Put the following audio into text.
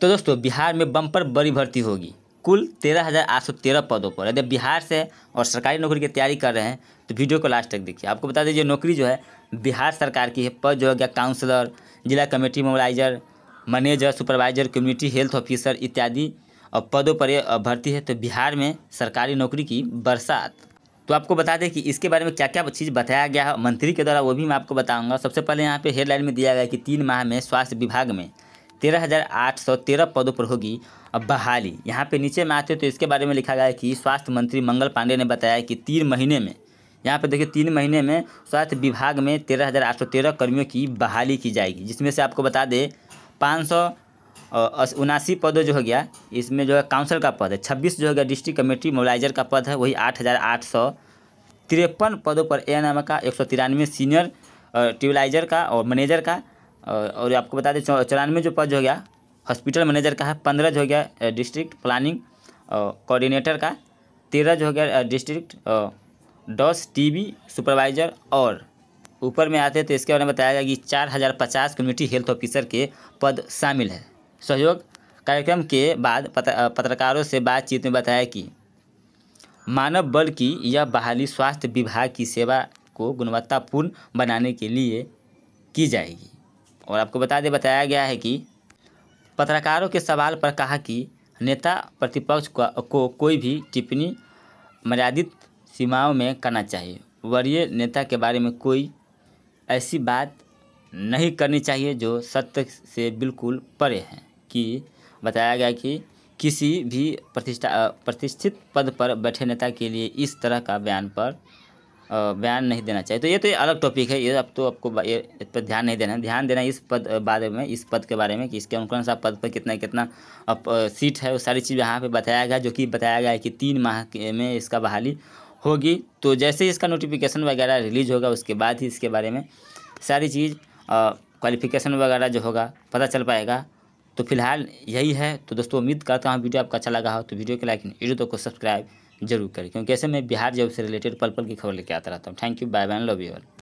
तो दोस्तों बिहार में बम्पर बड़ी भर्ती होगी कुल तेरह हज़ार आठ सौ तेरह पदों पर यदि बिहार से और सरकारी नौकरी की तैयारी कर रहे हैं तो वीडियो को लास्ट तक देखिए आपको बता दीजिए नौकरी जो है बिहार सरकार की है पद जो है क्या काउंसलर जिला committee mobiliser manager supervisor community health officer इत्यादि और पदों पर भर्ती है तो बिहार में सरकारी नौकरी की बरसात तो आपको बता दें कि इसके बारे में क्या क्या चीज़ बताया गया है मंत्री के द्वारा वो भी मैं आपको बताऊंगा सबसे पहले यहाँ पे हेडलाइन में दिया गया कि तीन माह में स्वास्थ्य विभाग में तेरह हज़ार आठ सौ तेरह पदों पर होगी अब बहाली यहाँ पे नीचे में आते हो तो इसके बारे में लिखा गया है कि स्वास्थ्य मंत्री मंगल पांडे ने बताया कि तीन महीने में यहाँ पे देखिए तीन महीने में स्वास्थ्य विभाग में तेरह हज़ार आठ सौ तेरह कर्मियों की बहाली की जाएगी जिसमें से आपको बता दें पाँच सौ उनासी पद जो हो गया इसमें जो है काउंसिल का पद है छब्बीस जो हो गया डिस्ट्रिक्ट कमेटी मोबलाइजर का पद है वही आठ हज़ार आठ सौ तिरपन पदों पर ए एन एम का एक सौ तिरानवे सीनियर ट्यूबलाइजर का और मैनेजर का और आपको बता दें चौरानवे जो पद हो गया हॉस्पिटल मैनेजर का है पंद्रह जो हो गया डिस्ट्रिक्ट प्लानिंग कोऑर्डिनेटर का तेरह जो हो गया डिस्ट्रिक्ट डॉस टीबी सुपरवाइज़र और ऊपर में आते तो इसके बारे में बताया गया कि चार हज़ार पचास कम्युनिटी हेल्थ ऑफिसर के पद शामिल है सहयोग कार्यक्रम के बाद पत्रकारों से बातचीत में बताया कि मानव बल की यह बहाली स्वास्थ्य विभाग की सेवा को गुणवत्तापूर्ण बनाने के लिए की जाएगी और आपको बता दें बताया गया है कि पत्रकारों के सवाल पर कहा कि नेता प्रतिपक्ष को, को कोई भी टिप्पणी मर्यादित सीमाओं में करना चाहिए वरीय नेता के बारे में कोई ऐसी बात नहीं करनी चाहिए जो सत्य से बिल्कुल परे है कि बताया गया कि किसी भी प्रतिष्ठा प्रतिष्ठित पद पर बैठे नेता के लिए इस तरह का बयान पर बयान नहीं देना चाहिए तो ये तो ये अलग टॉपिक है ये अब तो आपको ये इस पर ध्यान नहीं देना है ध्यान देना इस पद बारे में इस पद के बारे में कि इसके अनुकरण सा पद पर कितना कितना अप, सीट है वो सारी चीज़ यहाँ पे बताया गया जो कि बताया गया है कि तीन माह में इसका बहाली होगी तो जैसे ही इसका नोटिफिकेशन वगैरह रिलीज होगा उसके बाद ही इसके बारे में सारी चीज़ क्वालिफिकेशन वगैरह जो होगा पता चल पाएगा तो फिलहाल यही है तो दोस्तों उम्मीद करता हूँ वीडियो आपका अच्छा लगा हो तो वीडियो के लाइक वीडियो तो को सब्सक्राइब जरूर करें क्योंकि ऐसे मैं बिहार जॉब से रिलेटेड पल पल की खबर लेके आता रहता हूँ thank you bye bye love you all